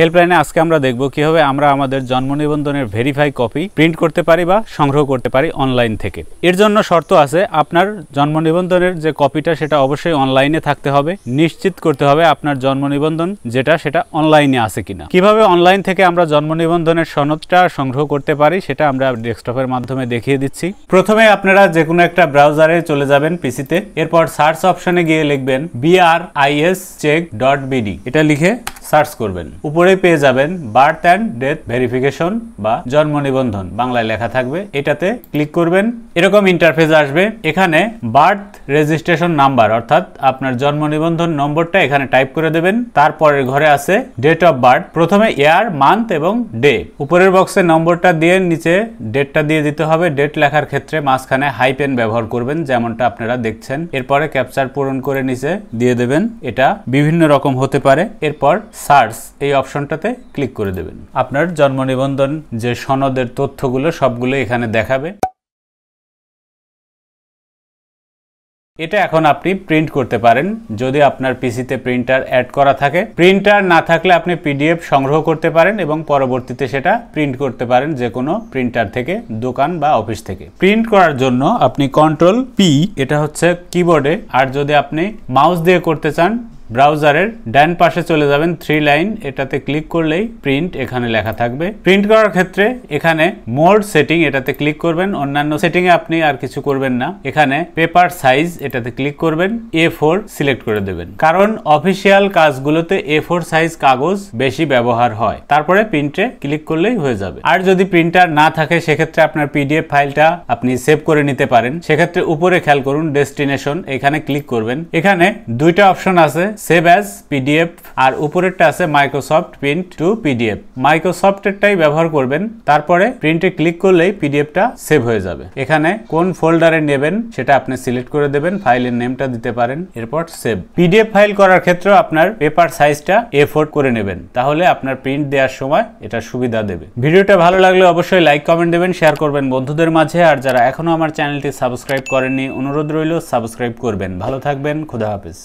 হেল্পলাইনে আজকে আমরা দেখব কিভাবে আমরা আমাদের জন্ম নিবন্ধনের ভেরিফাই কপি প্রিন্ট করতে পারি বা সংগ্রহ করতে পারি অনলাইন থেকে এর জন্য শর্ত আছে আপনার জন্ম নিবন্ধনের যে কপিটা সেটা অবশ্যই অনলাইনে থাকতে হবে নিশ্চিত করতে হবে আপনার জন্ম নিবন্ধন যেটা সেটা অনলাইনে আছে কিনা কিভাবে অনলাইন থেকে আমরা জন্ম নিবন্ধনের সনদটা সংগ্রহ করতে পারি সেটা আমরা ডেস্কটপের মাধ্যমে দেখিয়ে দিচ্ছি প্রথমে আপনারা যে কোনো একটা ব্রাউজারে চলে যাবেন পিসিতে এরপর সার্চ অপশনে গিয়ে লিখবেন বিআরআইএস চেক ডট বিডি এটা লিখে সার্চ করবেন উপরে পেয়ে যাবেন বার্থ অ্যান্ড ডেথ ভেরিফিকেশন বা জন্ম নিবন্ধন বাংলায় লেখা থাকবে এটাতে ক্লিক করবেন এরকম ইন্টারফেস আসবে এখানে বার্থ রেজিস্ট্রেশন নাম্বার অর্থাৎ আপনার জন্ম নিবন্ধন নম্বরটা এখানে টাইপ করে দেবেন তারপরের ঘরে আছে ডেট অফ বার্থ প্রথমে ইয়ার মান্থ এবং ডে উপরের বক্সে নম্বরটা দিয়ে নিচে ডেটটা দিয়ে দিতে হবে ডেট লেখার ক্ষেত্রে মাঝখানে হাইপেন ব্যবহার করবেন যেমনটা আপনারা দেখছেন এরপরে ক্যাপচার পূরণ করে নিচে দিয়ে দেবেন এটা বিভিন্ন রকম হতে পারে এরপর সার্চ এই অপশনটাতে ক্লিক করে দেবেন আপনার জন্ম নিবন্ধন যে সনদের তথ্যগুলো সবগুলো এখানে দেখাবে এটা এখন আপনি প্রিন্ট করতে পারেন যদি আপনার পিসিতে প্রিন্টার অ্যাড করা থাকে প্রিন্টার না থাকলে আপনি পিডিএফ সংগ্রহ করতে পারেন এবং পরবর্তীতে সেটা প্রিন্ট করতে পারেন যে কোনো প্রিন্টার থেকে দোকান বা অফিস থেকে প্রিন্ট করার জন্য আপনি কন্ট্রোল পি এটা হচ্ছে কিবোর্ডে আর যদি আপনি মাউস দিয়ে করতে চান ব্রাউজারের ডান পাশে চলে যাবেন থ্রি লাইন এটাতে ক্লিক করলেই প্রিন্ট এখানে লেখা থাকবে প্রিন্ট করার ক্ষেত্রে এখানে মোড সেটিং এটাতে ক্লিক করবেন অন্যান্য সেটিংয়ে আপনি আর কিছু করবেন না এখানে পেপার সাইজ এটাতে ক্লিক করবেন এ ফোর সিলেক্ট করে দেবেন কারণ অফিসিয়াল কাজগুলোতে এ ফোর সাইজ কাগজ বেশি ব্যবহার হয় তারপরে প্রিন্টে ক্লিক করলেই হয়ে যাবে আর যদি প্রিন্টার না থাকে সেক্ষেত্রে আপনার পিডিএফ ফাইলটা আপনি সেভ করে নিতে পারেন সেক্ষেত্রে উপরে খেয়াল করুন ডেস্টিনেশন এখানে ক্লিক করবেন এখানে দুইটা অপশন আছে সেভ অ্যাজ পিডিএফ আর উপরেরটা আছে মাইক্রোসফট প্রিন্ট টু পিডিএফ মাইক্রোসফটেরটাই ব্যবহার করবেন তারপরে প্রিন্টে ক্লিক করলেই পিডিএফটা সেভ হয়ে যাবে এখানে কোন ফোল্ডারে নেবেন সেটা আপনি সিলেক্ট করে দেবেন ফাইলের নেমটা দিতে পারেন এরপর সেভ পিডিএফ ফাইল করার ক্ষেত্রে আপনার পেপার সাইজটা এফোর্ড করে নেবেন তাহলে আপনার প্রিন্ট দেওয়ার সময় এটা সুবিধা দেবে ভিডিওটা ভালো লাগলে অবশ্যই লাইক কমেন্ট দেবেন শেয়ার করবেন বন্ধুদের মাঝে আর যারা এখনও আমার চ্যানেলটি সাবস্ক্রাইব করেননি অনুরোধ রইল সাবস্ক্রাইব করবেন ভালো থাকবেন খুদা হাফিজ